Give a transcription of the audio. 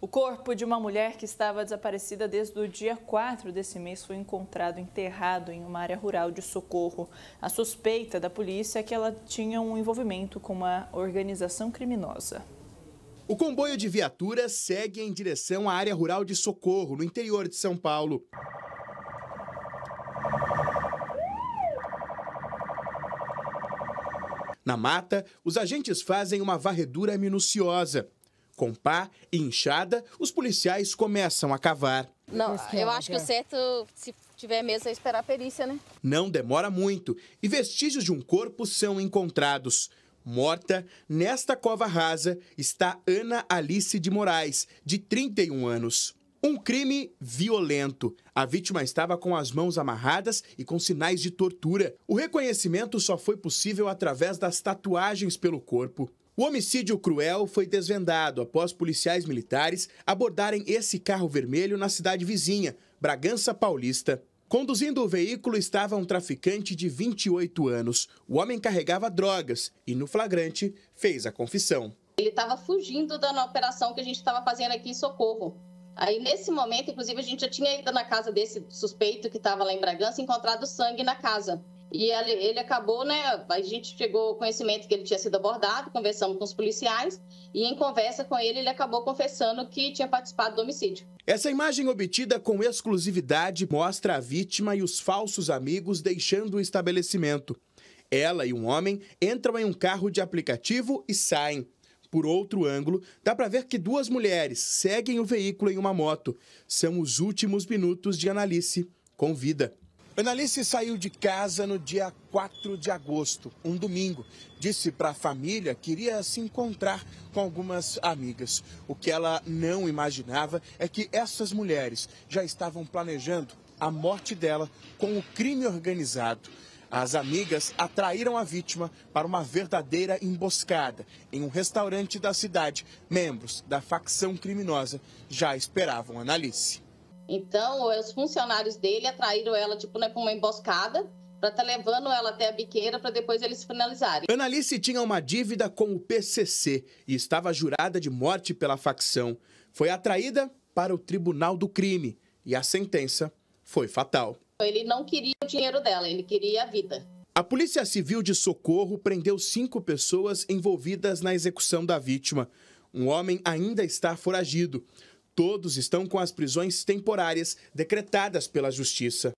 O corpo de uma mulher que estava desaparecida desde o dia 4 desse mês foi encontrado enterrado em uma área rural de socorro. A suspeita da polícia é que ela tinha um envolvimento com uma organização criminosa. O comboio de viaturas segue em direção à área rural de socorro, no interior de São Paulo. Na mata, os agentes fazem uma varredura minuciosa. Com pá e inchada, os policiais começam a cavar. Não, eu acho que o certo, se tiver mesmo, é esperar a perícia, né? Não demora muito e vestígios de um corpo são encontrados. Morta, nesta cova rasa, está Ana Alice de Moraes, de 31 anos. Um crime violento. A vítima estava com as mãos amarradas e com sinais de tortura. O reconhecimento só foi possível através das tatuagens pelo corpo. O homicídio cruel foi desvendado após policiais militares abordarem esse carro vermelho na cidade vizinha, Bragança Paulista. Conduzindo o veículo estava um traficante de 28 anos. O homem carregava drogas e, no flagrante, fez a confissão. Ele estava fugindo da operação que a gente estava fazendo aqui em Socorro. Aí, nesse momento, inclusive, a gente já tinha ido na casa desse suspeito que estava lá em Bragança e encontrado sangue na casa. E ele, acabou, né? A gente chegou ao conhecimento que ele tinha sido abordado, conversamos com os policiais e, em conversa com ele, ele acabou confessando que tinha participado do homicídio. Essa imagem obtida com exclusividade mostra a vítima e os falsos amigos deixando o estabelecimento. Ela e um homem entram em um carro de aplicativo e saem. Por outro ângulo, dá para ver que duas mulheres seguem o veículo em uma moto. São os últimos minutos de Analice com vida. Analice saiu de casa no dia 4 de agosto, um domingo. Disse para a família que iria se encontrar com algumas amigas. O que ela não imaginava é que essas mulheres já estavam planejando a morte dela com o crime organizado. As amigas atraíram a vítima para uma verdadeira emboscada. Em um restaurante da cidade, membros da facção criminosa já esperavam Analice. Então, os funcionários dele atraíram ela, tipo, né, para uma emboscada, para estar tá levando ela até a biqueira para depois eles finalizarem. Analice tinha uma dívida com o PCC e estava jurada de morte pela facção. Foi atraída para o Tribunal do Crime e a sentença foi fatal. Ele não queria o dinheiro dela, ele queria a vida. A Polícia Civil de Socorro prendeu cinco pessoas envolvidas na execução da vítima. Um homem ainda está foragido. Todos estão com as prisões temporárias decretadas pela Justiça.